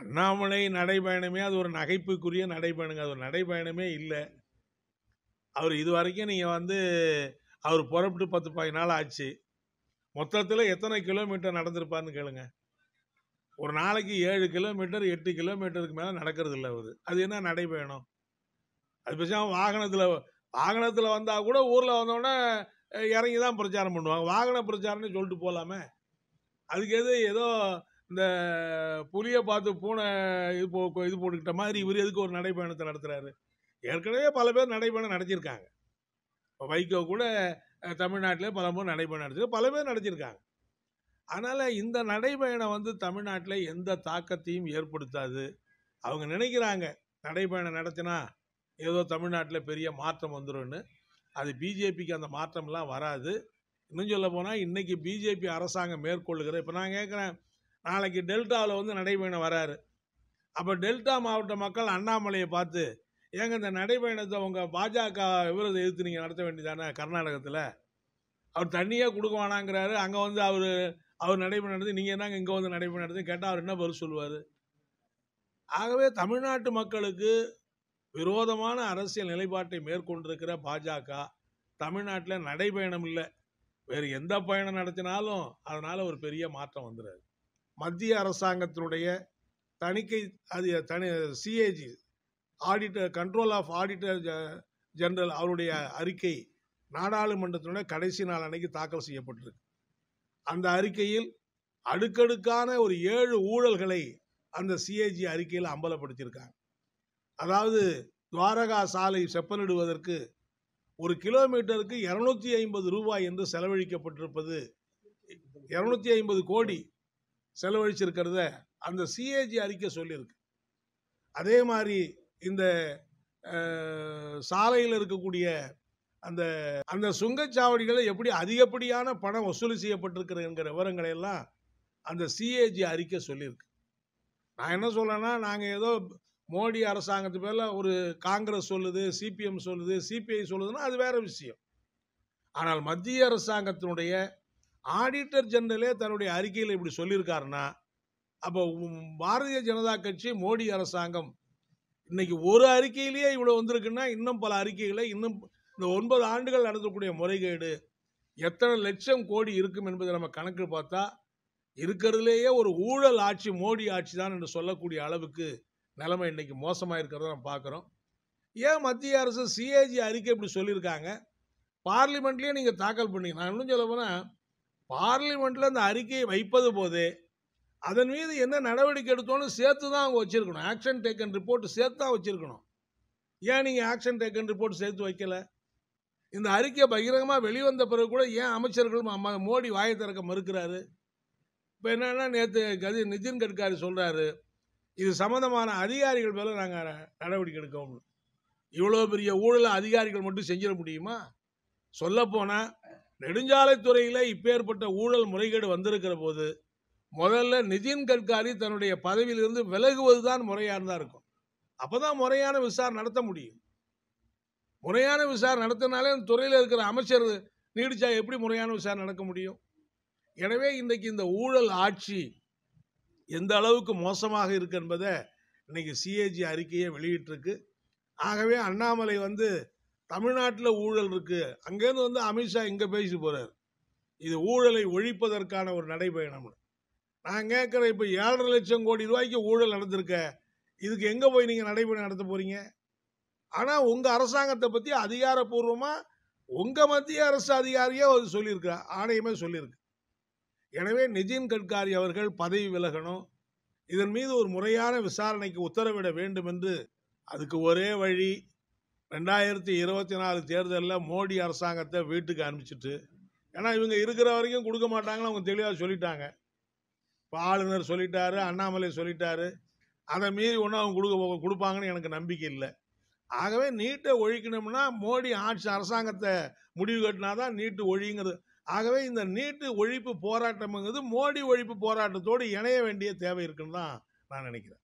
அண்ணாமலை நடைபயணமே அது ஒரு நகைப்புக்குரிய நடைபயணங்க அது ஒரு நடைபயணமே இல்லை அவர் இது வரைக்கும் நீங்கள் வந்து அவர் புறப்பட்டு பத்து பதி நாள் ஆச்சு மொத்தத்தில் எத்தனை கிலோமீட்டர் நடந்திருப்பார்னு கேளுங்க ஒரு நாளைக்கு ஏழு கிலோமீட்டர் எட்டு கிலோமீட்டருக்கு மேலே நடக்கிறது இல்லை அவர் அது என்ன நடைபயணம் அது பேசாமல் வாகனத்தில் வாகனத்தில் வந்தால் கூட ஊரில் வந்தோடனே இறங்கி தான் பிரச்சாரம் பண்ணுவாங்க வாகன பிரச்சாரம்னு சொல்லிட்டு போகலாமே அதுக்கு எது ஏதோ இந்த புலியை பார்த்து பூனை இது போ இது போட்டுக்கிட்ட மாதிரி இவர் எதுக்கு ஒரு நடைப்பயணத்தை நடத்துகிறாரு ஏற்கனவே பல பேர் நடைப்பயணம் நடத்தியிருக்காங்க இப்போ வைகோ கூட தமிழ்நாட்டிலே பல பேர் நடைப்பயணம் நடத்தி பல பேர் நடத்தியிருக்காங்க அதனால் இந்த நடைப்பயணம் வந்து தமிழ்நாட்டில் எந்த தாக்கத்தையும் ஏற்படுத்தாது அவங்க நினைக்கிறாங்க நடைப்பயணம் நடத்தினா ஏதோ தமிழ்நாட்டில் பெரிய மாற்றம் வந்துடும்னு அது பிஜேபிக்கு அந்த மாற்றம்லாம் வராது இன்னும் சொல்ல போனால் இன்றைக்கி பிஜேபி அரசாங்கம் மேற்கொள்ளுகிற இப்போ நான் கேட்குறேன் நாளைக்கு டெல்டாவில் வந்து நடைபயணம் வராரு அப்போ டெல்டா மாவட்ட மக்கள் அண்ணாமலையை பார்த்து ஏங்க இந்த நடைபயணத்தை உங்கள் பாஜக விவரத்தை எதிர்த்து நீங்கள் நடத்த வேண்டியதானே கர்நாடகத்தில் அவர் தண்ணியே கொடுக்க வேணாங்கிறாரு அங்கே வந்து அவர் அவர் நடைபயணம் நடத்தி நீங்கள் தாங்க இங்கே வந்து நடைபயணம் நடத்தி கேட்டால் அவர் என்ன பதில் சொல்லுவார் ஆகவே தமிழ்நாட்டு மக்களுக்கு விரோதமான அரசியல் நிலைப்பாட்டை மேற்கொண்டிருக்கிற பாஜக தமிழ்நாட்டில் நடைபயணம் இல்லை வேறு எந்த பயணம் நடத்தினாலும் அதனால் ஒரு பெரிய மாற்றம் வந்துடுறாரு மத்திய அரசாங்கத்தினுடைய தணிக்கை அது தனி CAG auditor control of auditor general அவருடைய அறிக்கை நாடாளுமன்றத்தினுடைய கடைசி நாள் அன்னைக்கு தாக்கல் செய்யப்பட்டிருக்கு அந்த அறிக்கையில் அடுக்கடுக்கான ஒரு ஏழு ஊழல்களை அந்த சிஏஜி அறிக்கையில் அம்பலப்படுத்தியிருக்காங்க அதாவது துவாரகா சாலை செப்பனிடுவதற்கு ஒரு கிலோமீட்டருக்கு இரநூத்தி ஐம்பது ரூபாய் என்று செலவழிக்கப்பட்டிருப்பது இரநூத்தி ஐம்பது கோடி செலவழிச்சிருக்கிறத அந்த சிஏஜி அறிக்கை சொல்லியிருக்கு அதே மாதிரி இந்த சாலையில் இருக்கக்கூடிய அந்த அந்த சுங்கச்சாவடிகளை எப்படி அதிகப்படியான பணம் வசூல் செய்யப்பட்டிருக்கிறது என்கிற விவரங்களை எல்லாம் அந்த சிஏஜி அறிக்கை சொல்லியிருக்கு நான் என்ன சொல்லேன்னா நாங்கள் ஏதோ மோடி அரசாங்கத்து பேரில் ஒரு காங்கிரஸ் சொல்லுது சிபிஎம் சொல்லுது சிபிஐ சொல்லுதுன்னா அது வேறு விஷயம் ஆனால் மத்திய அரசாங்கத்தினுடைய ஆடிட்டர் ஜெனரலே தன்னுடைய அறிக்கையில் இப்படி சொல்லியிருக்காருன்னா அப்போ பாரதிய ஜனதா கட்சி மோடி அரசாங்கம் இன்னைக்கு ஒரு அறிக்கையிலேயே இவ்வளோ வந்திருக்குன்னா இன்னும் பல அறிக்கைகளை இன்னும் இந்த ஒன்பது ஆண்டுகள் நடத்தக்கூடிய முறைகேடு எத்தனை லட்சம் கோடி இருக்கும் என்பதை நம்ம கணக்கு பார்த்தா இருக்கிறதுலேயே ஒரு ஊழல் ஆட்சி மோடி ஆட்சி தான் என்று சொல்லக்கூடிய அளவுக்கு நிலைமை இன்னைக்கு மோசமாக இருக்கிறத நம்ம பார்க்குறோம் ஏன் மத்திய அரசு சிஏஜி அறிக்கை இப்படி சொல்லியிருக்காங்க பார்லிமெண்ட்லேயே நீங்கள் தாக்கல் பண்ணி நான் இன்னும் சொல்ல போனால் பார்லிமெண்ட்டில் அந்த அறிக்கையை வைப்பது போது அதன் மீது என்ன நடவடிக்கை எடுத்தோன்னு சேர்த்து தான் அவங்க வச்சிருக்கணும் ஆக்ஷன் டேக்கன் ரிப்போர்ட் சேர்த்து தான் வச்சுருக்கணும் ஏன் நீங்கள் ஆக்ஷன் டேக்கன் ரிப்போர்ட் சேர்த்து வைக்கல இந்த அறிக்கை பகிரங்கமாக வெளிவந்த பிறகு கூட ஏன் அமைச்சர்கள் மோடி வாயை திறக்க மறுக்கிறாரு இப்போ என்னென்னா நேற்று கதி நிதின் கட்காரி சொல்கிறாரு இது சம்மந்தமான அதிகாரிகள் மேலே நாங்கள் நடவடிக்கை எடுக்கணும் இவ்வளோ பெரிய ஊழலை அதிகாரிகள் மட்டும் செஞ்சிட முடியுமா சொல்லப்போனால் நெடுஞ்சாலைத்துறையில் இப்பேற்பட்ட ஊழல் முறைகேடு வந்திருக்கிற போது முதல்ல நிதின் கட்காரி தன்னுடைய பதவியிலிருந்து விலகுவது தான் முறையானதாக இருக்கும் அப்போ தான் முறையான விசாரணை நடத்த முடியும் முறையான விசாரணை நடத்தினாலே அந்த துறையில் இருக்கிற அமைச்சர் நீடிச்சா எப்படி முறையான விசாரணை நடக்க முடியும் எனவே இன்றைக்கு இந்த ஊழல் ஆட்சி எந்த அளவுக்கு மோசமாக இருக்கு என்பதை இன்னைக்கு சிஏஜி அறிக்கையை வெளியிட்டிருக்கு ஆகவே அண்ணாமலை வந்து தமிழ்நாட்டில் ஊழல் இருக்குது அங்கேருந்து வந்து அமித்ஷா இங்கே பேசி போகிறார் இது ஊழலை ஒழிப்பதற்கான ஒரு நடைபயணம்னு நான் கேட்குற இப்போ ஏழரை லட்சம் கோடி ரூபாய்க்கு ஊழல் நடந்திருக்க இதுக்கு எங்கே போய் நீங்கள் நடைபயணம் நடத்த போகிறீங்க ஆனால் உங்கள் அரசாங்கத்தை பற்றி அதிகாரப்பூர்வமாக உங்கள் மத்திய அரசு அதிகாரியே அவர் சொல்லியிருக்கிறா ஆணையமே சொல்லியிருக்கு எனவே நிதின் கட்காரி அவர்கள் பதவி விலகணும் இதன் மீது ஒரு முறையான விசாரணைக்கு உத்தரவிட வேண்டும் என்று அதுக்கு ஒரே வழி ரெண்டாயிரத்தி இருபத்தி நாலு தேர்தலில் மோடி அரசாங்கத்தை வீட்டுக்கு அனுப்பிச்சிட்டு ஏன்னா இவங்க இருக்கிற வரைக்கும் கொடுக்க மாட்டாங்கன்னு அவங்க தெளிவாக சொல்லிட்டாங்க இப்போ ஆளுநர் சொல்லிட்டாரு அண்ணாமலை சொல்லிட்டாரு அதை மீறி ஒன்றும் அவங்க கொடுக்க கொடுப்பாங்கன்னு எனக்கு நம்பிக்கை இல்லை ஆகவே நீட்டை ஒழிக்கணும்னா மோடி ஆட்சி அரசாங்கத்தை முடிவு கட்டினா தான் நீட்டு ஒழிங்கிறது ஆகவே இந்த நீட்டு ஒழிப்பு போராட்டம்ங்கிறது மோடி ஒழிப்பு போராட்டத்தோடு இணைய வேண்டிய தேவை இருக்குன்னு தான் நான் நினைக்கிறேன்